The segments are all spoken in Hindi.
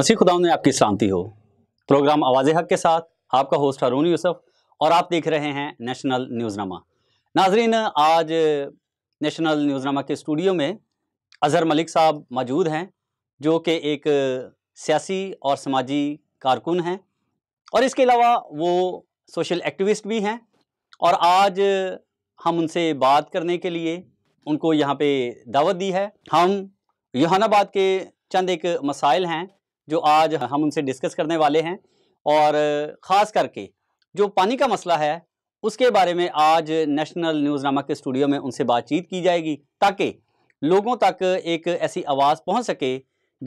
मसीह खुदा ने आपकी शांति हो प्रोग्राम आवाज़ हक के साथ आपका होस्ट हरून यूसुफ और आप देख रहे हैं नेशनल न्यूज़नामा नाजरीन आज नेशनल न्यूज़नामा के स्टूडियो में अजहर मलिक साहब मौजूद हैं जो कि एक सियासी और समाजी कारकुन हैं और इसके अलावा वो सोशल एक्टिविस्ट भी हैं और आज हम उनसे बात करने के लिए उनको यहाँ पे दावत दी है हम यहानाबाद के चंद एक मसाइल हैं जो आज हम उनसे डिस्कस करने वाले हैं और ख़ास करके जो पानी का मसला है उसके बारे में आज नेशनल न्यूज़ नामक के स्टूडियो में उनसे बातचीत की जाएगी ताकि लोगों तक एक ऐसी आवाज़ पहुंच सके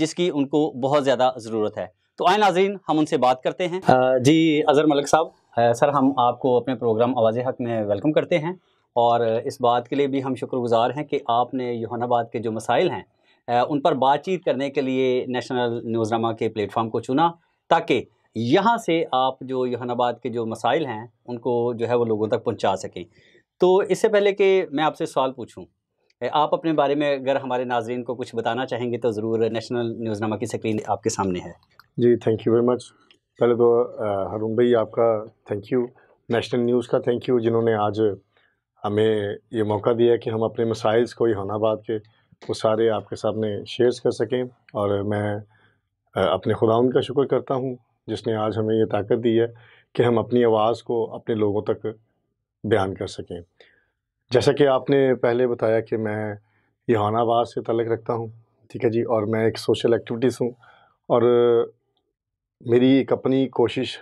जिसकी उनको बहुत ज़्यादा ज़रूरत है तो आए नाजीन हम उनसे बात करते हैं जी अज़र मलिक साहब सर हम आपको अपने प्रोग्राम आवाज़ हक में वेलकम करते हैं और इस बात के लिए भी हम शुक्रगुजार हैं कि आपने योहानाबाद के जो मसाइल हैं उन पर बातचीत करने के लिए नेशनल न्यूज़नामा के प्लेटफॉर्म को चुना ताकि यहाँ से आप जो यहानाबाद के जो मसाइल हैं उनको जो है वो लोगों तक पहुँचा सकें तो इससे पहले कि मैं आपसे सवाल पूछूँ आप अपने बारे में अगर हमारे नाजरन को कुछ बताना चाहेंगे तो ज़रूर नेशनल न्यूज़नामा की स्क्रीन आपके सामने है जी थैंक यू वेरी मच पहले तो हरूम भाई आपका थैंक यू नेशनल न्यूज़ का थैंक यू जिन्होंने आज हमें ये मौका दिया कि हम अपने मसाइल्स को यहानाबाद के वो सारे आपके सामने शेयर्स कर सकें और मैं अपने खुदा का शुक्र करता हूँ जिसने आज हमें ये ताकत दी है कि हम अपनी आवाज़ को अपने लोगों तक बयान कर सकें जैसा कि आपने पहले बताया कि मैं यहानाबाद से तलक रखता हूँ ठीक है जी और मैं एक सोशल एक्टिविटीज़ हूँ और मेरी एक अपनी कोशिश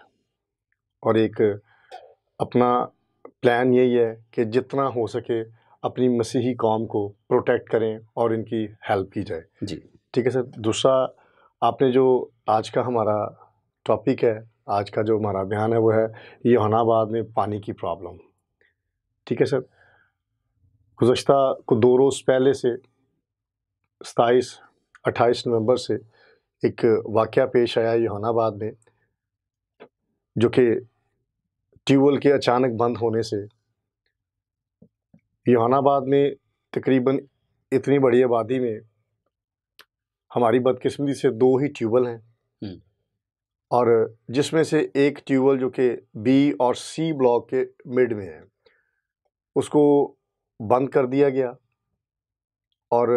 और एक अपना प्लान यही है कि जितना हो सके अपनी मसीही कौम को प्रोटेक्ट करें और इनकी हेल्प की जाए जी ठीक है सर दूसरा आपने जो आज का हमारा टॉपिक है आज का जो हमारा अभियान है वो है यौनाबाद में पानी की प्रॉब्लम ठीक है सर गुज्त को दो रोज़ पहले से सताईस अट्ठाईस नवंबर से एक वाक़ पेश आया यौनाबाद में जो कि ट्यूबवेल के अचानक बंद होने से योहानाबाद में तकरीबन इतनी बड़ी आबादी में हमारी बदकिस्मती से दो ही ट्यूबल हैं हम्म। और जिसमें से एक ट्यूबल जो कि बी और सी ब्लॉक के मिड में है उसको बंद कर दिया गया और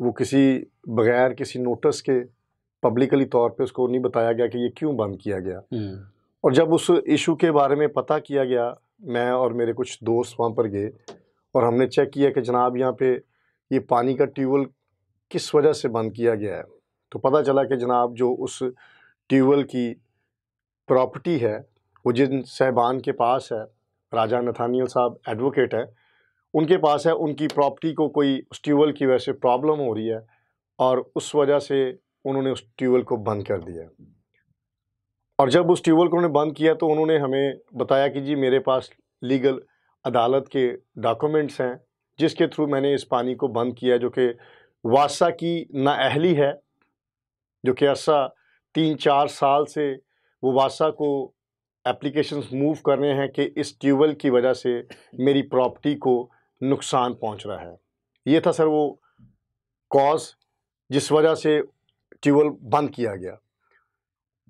वो किसी बगैर किसी नोटिस के पब्लिकली तौर पे उसको नहीं बताया गया कि ये क्यों बंद किया गया हम्म। और जब उस इशू के बारे में पता किया गया मैं और मेरे कुछ दोस्त वहाँ पर गए और हमने चेक किया कि जनाब यहाँ पे ये पानी का ट्यूबवेल किस वजह से बंद किया गया है तो पता चला कि जनाब जो उस ट्यूबवेल की प्रॉपर्टी है वो जिन साहबान के पास है राजा नथानियल साहब एडवोकेट हैं उनके पास है उनकी प्रॉपर्टी को कोई उस ट्यूबवेल की वजह से प्रॉब्लम हो रही है और उस वजह से उन्होंने उस ट्यूबवेल को बंद कर दिया और जब उस ट्यूबवेल को उन्होंने बंद किया तो उन्होंने हमें बताया कि जी मेरे पास लीगल अदालत के डॉक्यूमेंट्स हैं जिसके थ्रू मैंने इस पानी को बंद किया जो कि वासा की नाअहली है जो कि अर्सा तीन चार साल से वो वासा को एप्लीकेशंस मूव कर रहे हैं कि इस ट्यूबवेल की वजह से मेरी प्रॉपर्टी को नुकसान पहुंच रहा है ये था सर वो कॉज जिस वजह से ट्यूबवेल बंद किया गया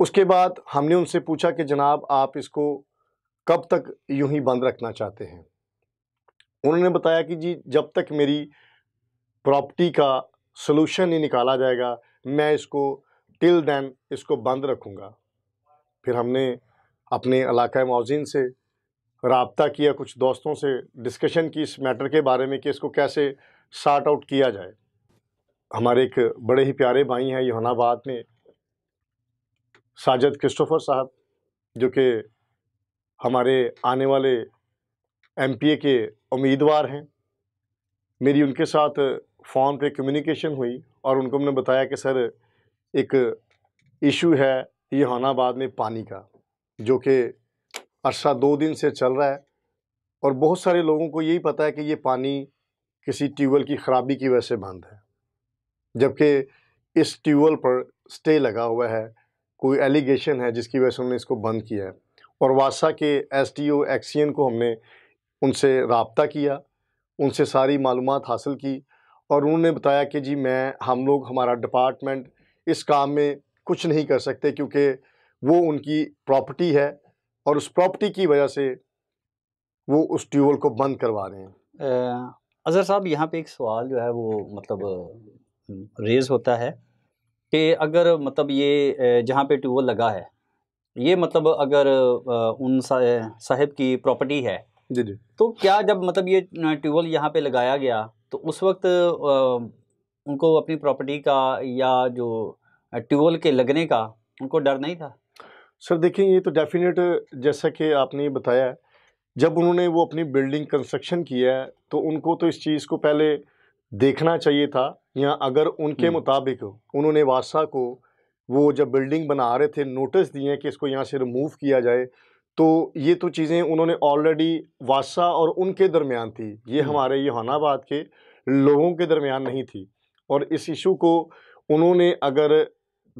उसके बाद हमने उनसे पूछा कि जनाब आप इसको कब तक यूं ही बंद रखना चाहते हैं उन्होंने बताया कि जी जब तक मेरी प्रॉपर्टी का सोल्यूशन ही निकाला जाएगा मैं इसको टिल देन इसको बंद रखूँगा फिर हमने अपने इलाका मौजिन से रबता किया कुछ दोस्तों से डिस्कशन की इस मैटर के बारे में कि इसको कैसे सार्ट आउट किया जाए हमारे एक बड़े ही प्यारे भाई हैं यहनाबाद में साजद क्रिस्टोफर साहब जो कि हमारे आने वाले एमपीए के उम्मीदवार हैं मेरी उनके साथ फ़ोन पे कम्युनिकेशन हुई और उनको मैंने बताया कि सर एक इशू है यहानाबाद में पानी का जो कि अरसा दो दिन से चल रहा है और बहुत सारे लोगों को यही पता है कि ये पानी किसी ट्यूबवेल की ख़राबी की वजह से बंद है जबकि इस ट्यूबवेल पर स्टे लगा हुआ है कोई एलिगेशन है जिसकी वजह से उन्होंने इसको बंद किया है और वासा के एस टी ओ एक्सियन को हमने उनसे रबता किया उनसे सारी मालूम हासिल की और उन्होंने बताया कि जी मैं हम लोग हमारा डिपार्टमेंट इस काम में कुछ नहीं कर सकते क्योंकि वो उनकी प्रॉपर्टी है और उस प्रॉपर्टी की वजह से वो उस ट्यूबवेल को बंद करवा रहे हैं अज़हर साहब यहाँ पे एक सवाल जो है वो मतलब रेज़ होता है कि अगर मतलब ये जहाँ पे ट्यूबवेल लगा है ये मतलब अगर उन साहेब की प्रॉपर्टी है जी जी तो क्या जब मतलब ये ट्यूबवेल यहाँ पे लगाया गया तो उस वक्त उनको अपनी प्रॉपर्टी का या जो ट्यूबवेल के लगने का उनको डर नहीं था सर देखिए ये तो डेफिनेट जैसा कि आपने ये बताया जब उन्होंने वो अपनी बिल्डिंग कंस्ट्रक्शन किया है तो उनको तो इस चीज़ को पहले देखना चाहिए था या अगर उनके हम्म। मुताबिक उन्होंने वादशाह को वो जब बिल्डिंग बना रहे थे नोटिस दिए कि इसको यहाँ से रिमूव किया जाए तो ये तो चीज़ें उन्होंने ऑलरेडी वासा और उनके दरमियान थी ये हमारे यहानाबाद के लोगों के दरमियान नहीं थी और इस इशू को उन्होंने अगर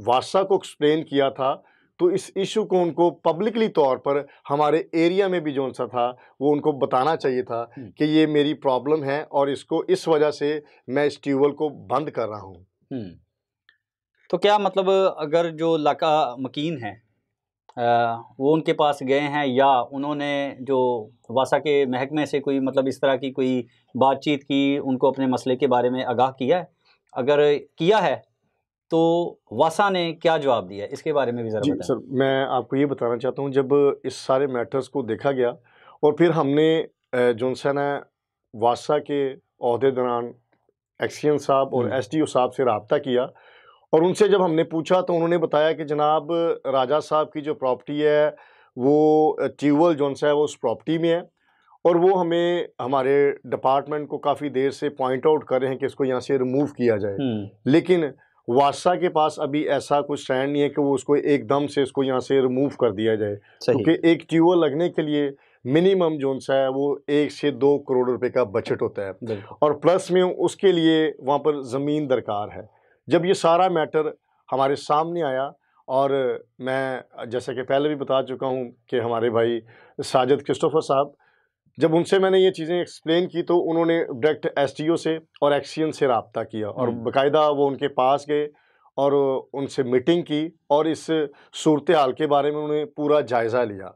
वासा को एक्सप्लेन किया था तो इस इशू को उनको पब्लिकली तौर पर हमारे एरिया में भी जो सा था वो उनको बताना चाहिए था कि ये मेरी प्रॉब्लम है और इसको इस वजह से मैं इस ट्यूबवेल को बंद कर रहा हूँ तो क्या मतलब अगर जो लाका मकीन हैं वो उनके पास गए हैं या उन्होंने जो वासा के महकमे से कोई मतलब इस तरह की कोई बातचीत की उनको अपने मसले के बारे में आगाह किया है अगर किया है तो वासा ने क्या जवाब दिया इसके बारे में भी ज़रा सर मैं आपको ये बताना चाहता हूँ जब इस सारे मैटर्स को देखा गया और फिर हमने जॉनसन वासा के अहदे दौरान एक्सीएन साहब और हम्म। ओ साहब से रबता किया और उनसे जब हमने पूछा तो उन्होंने बताया कि जनाब राजा साहब की जो प्रॉपर्टी है वो ट्यूबल जो सा है वो उस प्रॉपर्टी में है और वो हमें हमारे डिपार्टमेंट को काफ़ी देर से पॉइंट आउट कर रहे हैं कि इसको यहाँ से रिमूव किया जाए लेकिन वासा के पास अभी ऐसा कुछ स्टैंड नहीं है कि वो उसको एकदम से इसको यहाँ से रिमूव कर दिया जाए क्योंकि एक ट्यूबल लगने के लिए मिनिमम जो सा है वो एक से दो करोड़ रुपए का बजट होता है और प्लस में उसके लिए वहाँ पर ज़मीन दरकार है जब ये सारा मैटर हमारे सामने आया और मैं जैसा कि पहले भी बता चुका हूँ कि हमारे भाई साजिद क्रिस्टोफर साहब जब उनसे मैंने ये चीज़ें एक्सप्लेन की तो उन्होंने डायरेक्ट एस से और एक्सियन से रबता किया और हम्म। बाकायदा वो उनके पास गए और उनसे मीटिंग की और इस सूरत हाल के बारे में उन्होंने पूरा जायज़ा लिया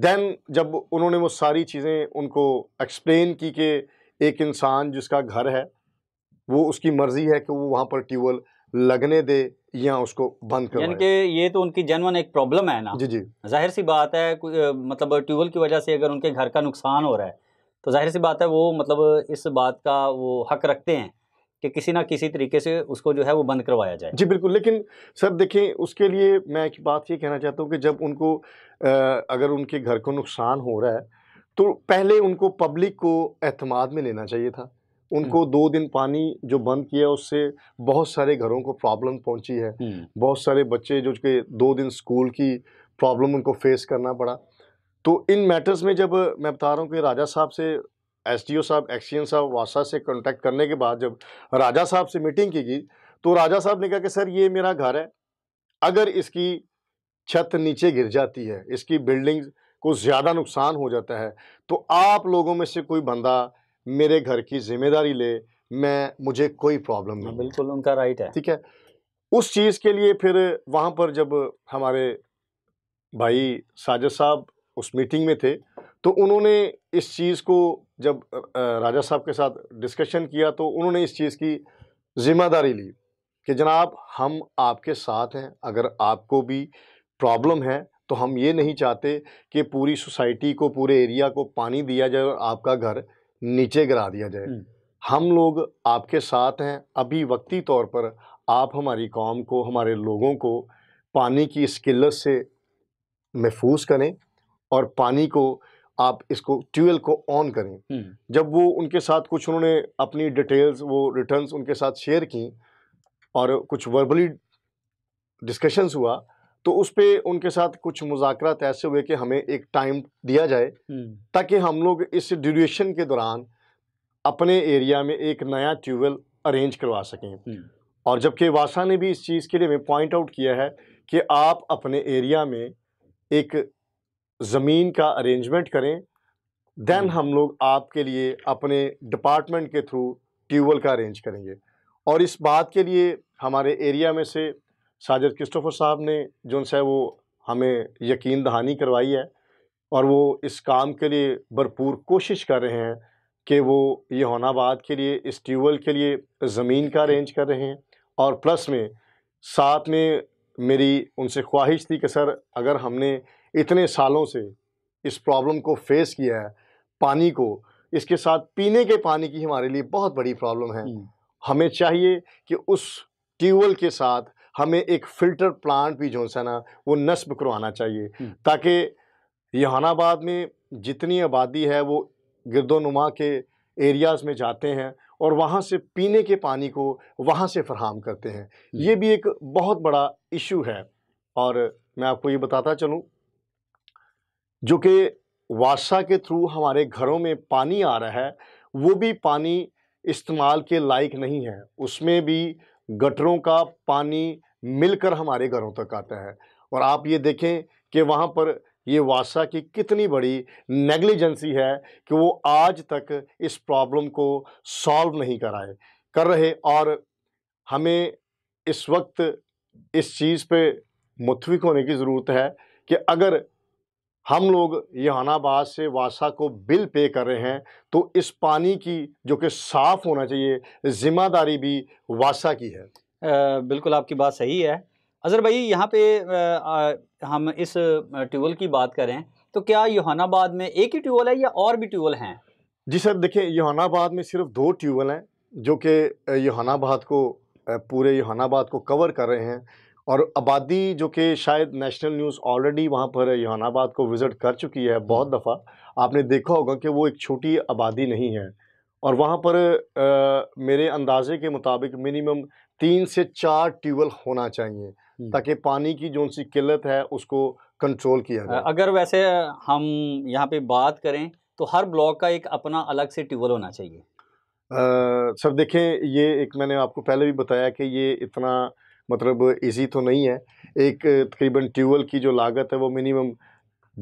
दैन जब उन्होंने वो सारी चीज़ें उनको एक्सप्लेन की कि एक इंसान जिसका घर है वो उसकी मर्जी है कि वो वहाँ पर ट्यूबवेल लगने दे या उसको बंद कर यानी कि ये तो उनकी जनवन एक प्रॉब्लम है ना जी जी जाहिर सी बात है मतलब ट्यूबवेल की वजह से अगर उनके घर का नुकसान हो रहा है तो जाहिर सी बात है वो मतलब इस बात का वो हक रखते हैं कि किसी ना किसी तरीके से उसको जो है वो बंद करवाया जाए जी बिल्कुल लेकिन सर देखें उसके लिए मैं एक बात ये कहना चाहता हूँ कि जब उनको अगर उनके घर को नुकसान हो रहा है तो पहले उनको पब्लिक को अहतमाद में लेना चाहिए था उनको हम्म। दो दिन पानी जो बंद किया उससे बहुत सारे घरों को प्रॉब्लम पहुंची है हम्म। बहुत सारे बच्चे जो के दो दिन स्कूल की प्रॉब्लम उनको फेस करना पड़ा तो इन मैटर्स में जब मैं बता रहा हूँ कि राजा साहब से एस साहब एक्सचेंज साहब वासा से कॉन्टैक्ट करने के बाद जब राजा साहब से मीटिंग की गई तो राजा साहब ने कहा कि सर ये मेरा घर है अगर इसकी छत नीचे गिर जाती है इसकी बिल्डिंग को ज़्यादा नुकसान हो जाता है तो आप लोगों में से कोई बंदा मेरे घर की जिम्मेदारी ले मैं मुझे कोई प्रॉब्लम नहीं बिल्कुल उनका राइट है ठीक है उस चीज़ के लिए फिर वहाँ पर जब हमारे भाई साजिद साहब उस मीटिंग में थे तो उन्होंने इस चीज़ को जब राजा साहब के साथ डिस्कशन किया तो उन्होंने इस चीज़ की जिम्मेदारी ली कि जनाब हम आपके साथ हैं अगर आपको भी प्रॉब्लम है तो हम ये नहीं चाहते कि पूरी सोसाइटी को पूरे एरिया को पानी दिया जाए और आपका घर नीचे गिरा दिया जाए हम्म। हम लोग आपके साथ हैं अभी वक्ती तौर पर आप हमारी कौम को हमारे लोगों को पानी की इस किल्लत से महफूज करें और पानी को आप इसको ट्यूबवेल को ऑन करें हम्म। जब वो उनके साथ कुछ उन्होंने अपनी डिटेल्स वो रिटर्न्स उनके साथ शेयर की और कुछ वर्बली डिस्कशंस हुआ तो उस पर उनके साथ कुछ मुजाकर ऐसे हुए कि हमें एक टाइम दिया जाए हम्म। ताकि हम लोग इस ड्यूरेशन के दौरान अपने एरिया में एक नया ट्यूबवेल अरेंज करवा सकें हम्म। और जबकि वासा ने भी इस चीज़ के लिए हमें पॉइंट आउट किया है कि आप अपने एरिया में एक ज़मीन का अरेंजमेंट करें देन हम्म। हम लोग आपके लिए अपने डिपार्टमेंट के थ्रू ट्यूबवेल का अरेंज करेंगे और इस बात के लिए हमारे एरिया में से साजिद क्रिस्टोफर साहब ने जो है वो हमें यकीन दहानी करवाई है और वो इस काम के लिए भरपूर कोशिश कर रहे हैं कि वो यहोनाबाद के लिए इस ट्यूबल के लिए ज़मीन का अरेंज कर रहे हैं और प्लस में साथ में मेरी उनसे ख्वाहिश थी कि सर अगर हमने इतने सालों से इस प्रॉब्लम को फेस किया है पानी को इसके साथ पीने के पानी की हमारे लिए बहुत बड़ी प्रॉब्लम है हम्म। हमें चाहिए कि उस ट्यूबल के साथ हमें एक फ़िल्टर प्लांट भी जो है ना वो नस्ब करवाना चाहिए हम्म। ताकि यहानाबाद में जितनी आबादी है वो गिरदोनुमा के एरियाज़ में जाते हैं और वहाँ से पीने के पानी को वहाँ से फरहम करते हैं हम्म। ये भी एक बहुत बड़ा इशू है और मैं आपको ये बताता चलूँ जो कि वासा के थ्रू हमारे घरों में पानी आ रहा है वो भी पानी इस्तेमाल के लायक नहीं है उसमें भी गटरों का पानी मिलकर हमारे घरों तक आता है और आप ये देखें कि वहाँ पर ये वासा की कितनी बड़ी नेग्लिजेंसी है कि वो आज तक इस प्रॉब्लम को सॉल्व नहीं कराए कर रहे और हमें इस वक्त इस चीज़ पे मुतफिक होने की ज़रूरत है कि अगर हम लोग यहानाबाद से वासा को बिल पे कर रहे हैं तो इस पानी की जो कि साफ़ होना चाहिए ज़िम्मेदारी भी वासा की है बिल्कुल आपकी बात सही है अज़र भाई यहाँ पे हम इस ट्यूबल की बात करें तो क्या योहानाबाद में एक ही ट्यूबल है या और भी ट्यूबल हैं जी सर देखिए योहानाबाद में सिर्फ दो ट्यूबल हैं जो कि योहानाबाद को पूरे योहानाबाद को कवर कर रहे हैं और आबादी जो कि शायद नेशनल न्यूज़ ऑलरेडी वहाँ पर योहानाबाद को विज़िट कर चुकी है बहुत दफ़ा आपने देखा होगा कि वो एक छोटी आबादी नहीं है और वहाँ पर आ, मेरे अंदाजे के मुताबिक मिनिमम तीन से चार ट्यूबवेल होना चाहिए ताकि पानी की जो सी किल्लत है उसको कंट्रोल किया जाए अगर वैसे हम यहाँ पे बात करें तो हर ब्लॉक का एक अपना अलग से ट्यूबवेल होना चाहिए सर देखें ये एक मैंने आपको पहले भी बताया कि ये इतना मतलब इजी तो नहीं है एक तकरीबन ट्यूबवेल की जो लागत है वो मिनिमम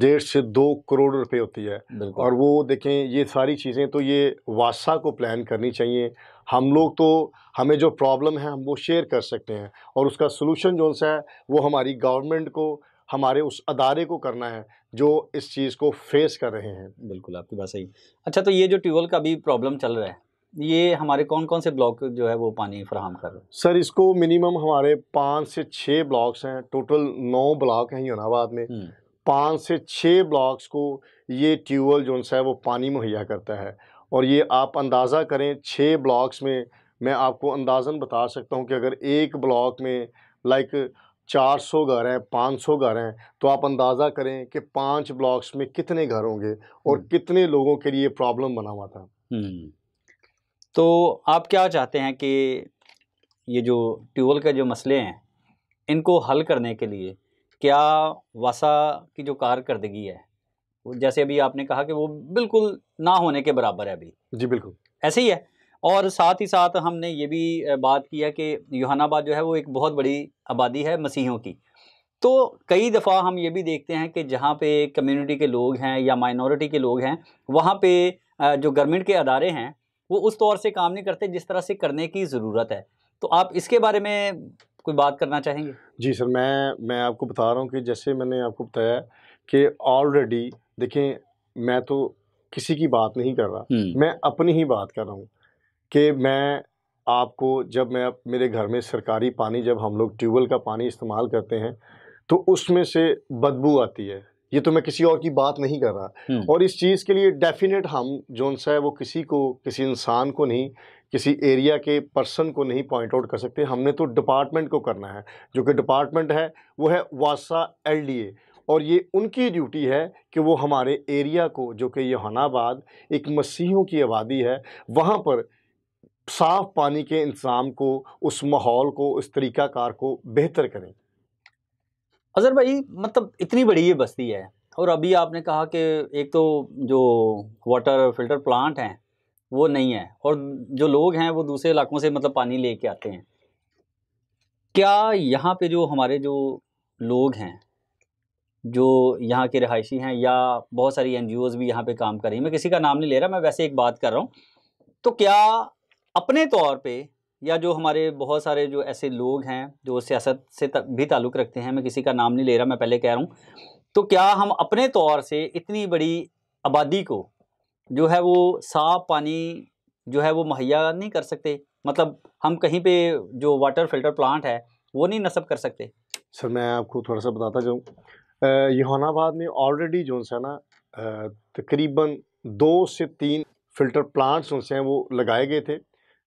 डेढ़ से दो करोड़ रुपए होती है और वो देखें ये सारी चीज़ें तो ये वासा को प्लान करनी चाहिए हम लोग तो हमें जो प्रॉब्लम है हम वो शेयर कर सकते हैं और उसका सोलूशन जो सा है वो हमारी गवर्नमेंट को हमारे उस अदारे को करना है जो इस चीज़ को फेस कर रहे हैं बिल्कुल आपकी बात सही अच्छा तो ये जो ट्यूबवेल का भी प्रॉब्लम चल रहा है ये हमारे कौन कौन से ब्लॉक जो है वो पानी फ्राहम कर रहे हैं सर इसको मिनिमम हमारे पाँच से छः ब्लॉक्स हैं टोटल नौ ब्लॉक हैं यूनाबाद में हम्म। पाँच से छः ब्लॉक्स को ये ट्यूबवेल जो है वो पानी मुहैया करता है और ये आप अंदाज़ा करें छः ब्लॉक्स में मैं आपको अंदाज़न बता सकता हूँ कि अगर एक ब्लॉक में लाइक चार सौ घर हैं पाँच सौ घर हैं तो आप अंदाज़ा करें कि पाँच ब्लॉक्स में कितने घर होंगे और हम्म। कितने लोगों के लिए प्रॉब्लम बना हुआ था हम्म। तो आप क्या चाहते हैं कि ये जो ट्यूबल के जो मसले हैं इनको हल करने के लिए क्या वसा की जो कारकर्दगी है जैसे अभी आपने कहा कि वो बिल्कुल ना होने के बराबर है अभी जी बिल्कुल ऐसे ही है और साथ ही साथ हमने ये भी बात की है कि यूहानाबाद जो है वो एक बहुत बड़ी आबादी है मसीहों की तो कई दफ़ा हम ये भी देखते हैं कि जहाँ पे कम्युनिटी के लोग हैं या माइनॉरिटी के लोग हैं वहाँ पे जो गवर्नमेंट के अदारे हैं वो उस तौर से काम नहीं करते जिस तरह से करने की ज़रूरत है तो आप इसके बारे में कोई बात करना चाहेंगे जी सर मैं मैं आपको बता रहा हूँ कि जैसे मैंने आपको बताया कि ऑलरेडी देखें मैं तो किसी की बात नहीं कर रहा हम्म। मैं अपनी ही बात कर रहा हूँ कि मैं आपको जब मैं मेरे घर में सरकारी पानी जब हम लोग ट्यूबवेल का पानी इस्तेमाल करते हैं तो उसमें से बदबू आती है ये तो मैं किसी और की बात नहीं कर रहा हम्म। और इस चीज़ के लिए डेफिनेट हम जो सा है वो किसी को किसी इंसान को नहीं किसी एरिया के पर्सन को नहीं पॉइंट आउट कर सकते हमने तो डिपार्टमेंट को करना है जो कि डिपार्टमेंट है वो है वासा एलडीए और ये उनकी ड्यूटी है कि वो हमारे एरिया को जो कि यहानाबाद एक मसीहों की आबादी है वहाँ पर साफ़ पानी के इंतज़ाम को उस माहौल को उस तरीक़ाकार को बेहतर करें अज़हर भाई मतलब इतनी बड़ी ये बस्ती है और अभी आपने कहा कि एक तो जो वाटर फिल्टर प्लांट हैं वो नहीं है और जो लोग हैं वो दूसरे इलाकों से मतलब पानी लेके आते हैं क्या यहाँ पे जो हमारे जो लोग हैं जो यहाँ के रहायशी हैं या बहुत सारी एन भी यहाँ पे काम कर रही हैं मैं किसी का नाम नहीं ले रहा मैं वैसे एक बात कर रहा हूँ तो क्या अपने तौर पे या जो हमारे बहुत सारे जो ऐसे लोग हैं जो सियासत से भी ताल्लुक़ रखते हैं मैं किसी का नाम नहीं ले रहा मैं पहले कह रहा हूँ तो क्या हम अपने तौर से इतनी बड़ी आबादी को जो है वो साफ पानी जो है वो मुहैया नहीं कर सकते मतलब हम कहीं पर जो वाटर फिल्टर प्लांट है वो नहीं नस्ब कर सकते सर मैं आपको थोड़ा सा बताता जाऊँ यहोनाबाद में ऑलरेडी जो है ना तकरीबन दो से तीन फ़िल्टर प्लांट्स जो हैं वो लगाए गए थे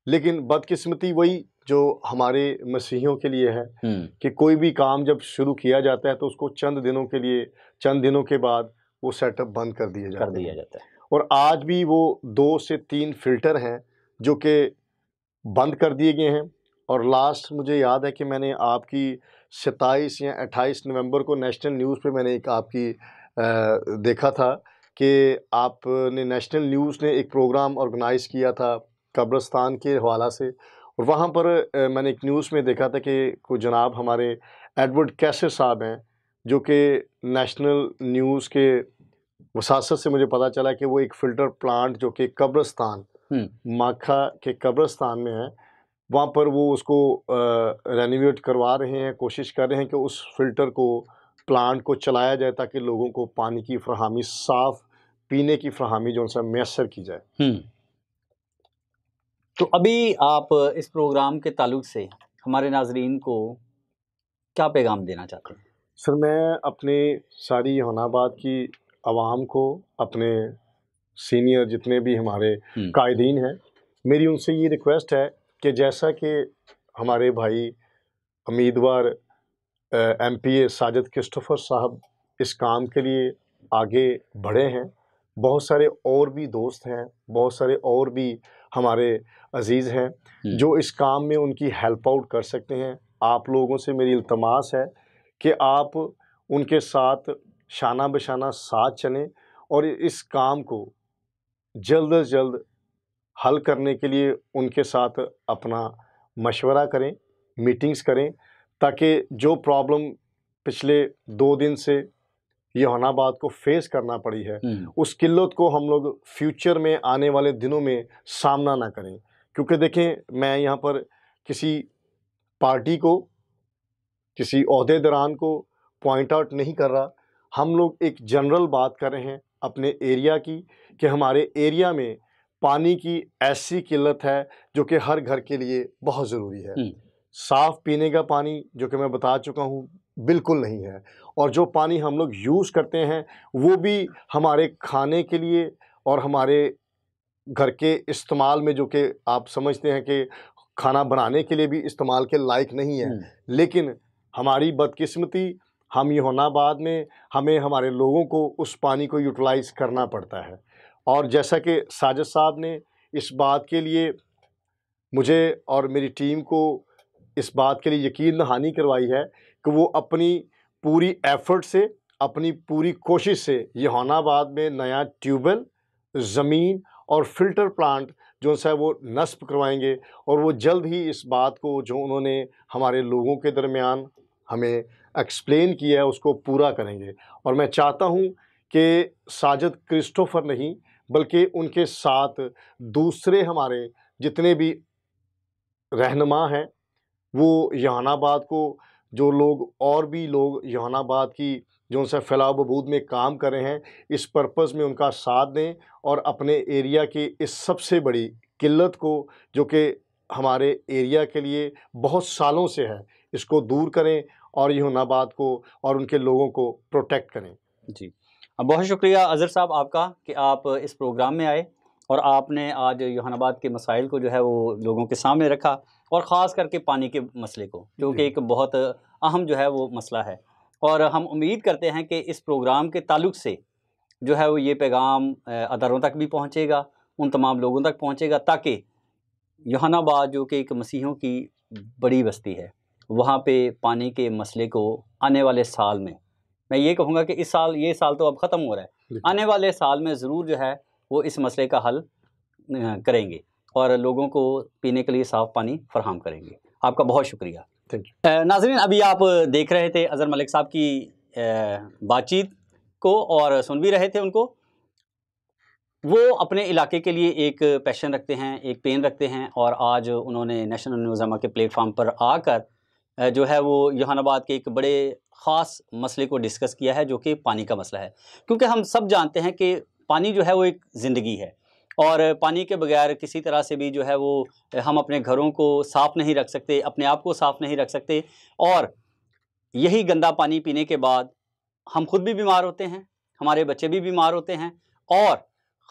लेकिन बदकिस्मती वही जो हमारे मसीहियों के लिए है हम्म। कि कोई भी काम जब शुरू किया जाता है तो उसको चंद दिनों के लिए चंद दिनों के बाद वो सेटअप बंद कर दिया जाता कर दिया जाता है और आज भी वो दो से तीन फिल्टर हैं जो कि बंद कर दिए गए हैं और लास्ट मुझे याद है कि मैंने आपकी सत्ताईस या अट्ठाईस नवंबर को नेशनल न्यूज़ पे मैंने एक आपकी आ, देखा था कि आपने नेशनल न्यूज़ ने एक प्रोग्राम ऑर्गेनाइज़ किया था कब्रस्तान के हवाला से और वहाँ पर आ, मैंने एक न्यूज़ में देखा था कि को जनाब हमारे एडवर्ड कैसर साहब हैं जो कि नेशनल न्यूज़ के वसास से मुझे पता चला कि वो एक फ़िल्टर प्लांट जो कि कब्रस्तान माखा के कब्रस्तान में है वहाँ पर वो उसको रेनोवेट करवा रहे हैं कोशिश कर रहे हैं कि उस फिल्टर को प्लांट को चलाया जाए ताकि लोगों को पानी की फ्राहमी साफ़ पीने की फ्राहमी जो उनसे मैसर की जाए तो अभी आप इस प्रोग्राम के ताल्लुक से हमारे नाजरीन को क्या पैगाम देना चाहते हैं सर मैं अपने सारी होनाबाद की आवाम को अपने सीनियर जितने भी हमारे कायदीन हैं मेरी उनसे ये रिक्वेस्ट है कि जैसा कि हमारे भाई उम्मीदवार एमपीए साजिद क्रिस्टोफर साहब इस काम के लिए आगे बढ़े हैं बहुत सारे और भी दोस्त हैं बहुत सारे और भी हमारे अजीज़ हैं जो इस काम में उनकी हेल्प आउट कर सकते हैं आप लोगों से मेरी इल्तमास है कि आप उनके साथ शाना बशाना साथ चलें और इस काम को जल्द अज जल्द हल करने के लिए उनके साथ अपना मशवरा करें मीटिंग्स करें ताकि जो प्रॉब्लम पिछले दो दिन से यौनाबाद को फेस करना पड़ी है हम्म। उस किल्लत को हम लोग फ्यूचर में आने वाले दिनों में सामना ना करें क्योंकि देखें मैं यहाँ पर किसी पार्टी को किसी अहदेदरान को पॉइंट आउट नहीं कर रहा हम लोग एक जनरल बात कर रहे हैं अपने एरिया की कि हमारे एरिया में पानी की ऐसी किल्लत है जो कि हर घर के लिए बहुत ज़रूरी है साफ़ पीने का पानी जो कि मैं बता चुका हूँ बिल्कुल नहीं है और जो पानी हम लोग यूज़ करते हैं वो भी हमारे खाने के लिए और हमारे घर के इस्तेमाल में जो कि आप समझते हैं कि खाना बनाने के लिए भी इस्तेमाल के लायक नहीं है लेकिन हमारी बदकिस्मती हम ये होना बाद में हमें हमारे लोगों को उस पानी को यूटिलाइज़ करना पड़ता है और जैसा कि साजिद साहब ने इस बात के लिए मुझे और मेरी टीम को इस बात के लिए यकीन दहानी करवाई है कि वो अपनी पूरी एफर्ट से अपनी पूरी कोशिश से यहानाबाद में नया ट्यूबवेल ज़मीन और फिल्टर प्लांट जो है वो नस्ब करवाएंगे और वो जल्द ही इस बात को जो उन्होंने हमारे लोगों के दरमियान हमें एक्सप्लेन किया है उसको पूरा करेंगे और मैं चाहता हूँ कि साजद क्रिस्टोफ़र नहीं बल्कि उनके साथ दूसरे हमारे जितने भी रहनमा हैं वो यहानाबाद को जो लोग और भी लोग यहानाबाद की जो उनसे फैलाव बबूद में काम कर रहे हैं इस पर्पज़ में उनका साथ दें और अपने एरिया की इस सबसे बड़ी किल्लत को जो कि हमारे एरिया के लिए बहुत सालों से है इसको दूर करें और यहानाबाद को और उनके लोगों को प्रोटेक्ट करें जी बहुत शुक्रिया अज़र साहब आपका कि आप इस प्रोग्राम में आए और आपने आज यूहानाबाद के मसाइल को जो है वो लोगों के सामने रखा और ख़ास करके पानी के मसले को जो कि एक बहुत अहम जो है वो मसला है और हम उम्मीद करते हैं कि इस प्रोग्राम के ताल्लुक से जो है वो ये पैगाम अदारों तक भी पहुँचेगा उन तमाम लोगों तक पहुँचेगा ताकि योहानाबाद जो कि एक मसीहों की बड़ी बस्ती है वहाँ पर पानी के मसले को आने वाले साल में मैं ये कहूँगा कि इस साल ये साल तो अब ख़त्म हो रहा है आने वाले साल में ज़रूर जो है वो इस मसले का हल करेंगे और लोगों को पीने के लिए साफ़ पानी फरहम करेंगे आपका बहुत शुक्रिया नाजरीन अभी आप देख रहे थे अज़र मलिक साहब की बातचीत को और सुन भी रहे थे उनको वो अपने इलाके के लिए एक पैशन रखते हैं एक पेन रखते हैं और आज उन्होंने नेशनल न्यूज़मा के प्लेटफार्म पर आकर जो है वो यहानाबाद के एक बड़े ख़ास मसले को डिस्कस किया है जो कि पानी का मसला है क्योंकि हम सब जानते हैं कि पानी जो है वो एक ज़िंदगी है और पानी के बगैर किसी तरह से भी जो है वो हम अपने घरों को साफ़ नहीं रख सकते अपने आप को साफ़ नहीं रख सकते और यही गंदा पानी पीने के बाद हम खुद भी बीमार होते हैं हमारे बच्चे भी बीमार होते हैं और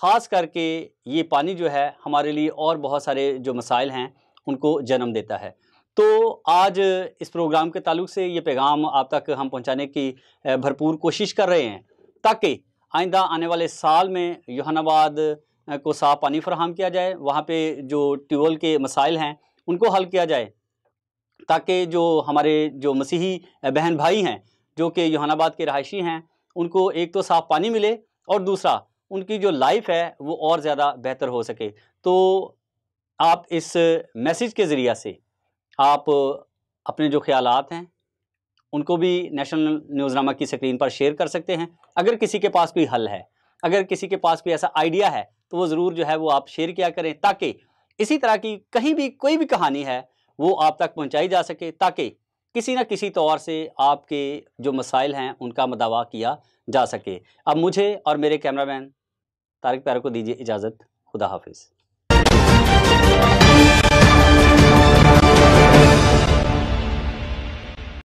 ख़ास करके ये पानी जो है हमारे लिए और बहुत सारे जो मसाइल हैं उनको जन्म देता है तो आज इस प्रोग्राम के ताल्लुक से ये पैगाम आप तक हम पहुंचाने की भरपूर कोशिश कर रहे हैं ताकि आइंदा आने वाले साल में योहानाबाद को साफ पानी फराहम किया जाए वहाँ पे जो ट्यूबल के मसाइल हैं उनको हल किया जाए ताकि जो हमारे जो मसीही बहन भाई हैं जो कि योहानाबाद के रहायशी हैं उनको एक तो साफ़ पानी मिले और दूसरा उनकी जो लाइफ है वो और ज़्यादा बेहतर हो सके तो आप इस मैसेज के ज़रिया से आप अपने जो ख्याल हैं उनको भी नेशनल न्यूज़नामा की स्क्रीन पर शेयर कर सकते हैं अगर किसी के पास कोई हल है अगर किसी के पास कोई ऐसा आइडिया है तो वो ज़रूर जो है वो आप शेयर किया करें ताकि इसी तरह की कहीं भी कोई भी कहानी है वो आप तक पहुंचाई जा सके ताकि किसी न किसी तौर से आपके जो मसाइल हैं उनका मदावा किया जा सके अब मुझे और मेरे कैमरामैन तारक प्यार को दीजिए इजाज़त खुदा हाफिज़